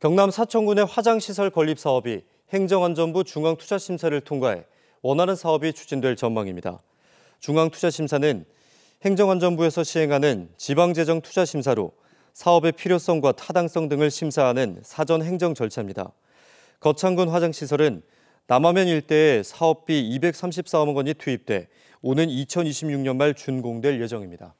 경남 사천군의 화장시설 건립 사업이 행정안전부 중앙투자심사를 통과해 원하는 사업이 추진될 전망입니다. 중앙투자심사는 행정안전부에서 시행하는 지방재정투자심사로 사업의 필요성과 타당성 등을 심사하는 사전 행정 절차입니다. 거창군 화장시설은 남하면 일대에 사업비 234억 원이 투입돼 오는 2026년 말 준공될 예정입니다.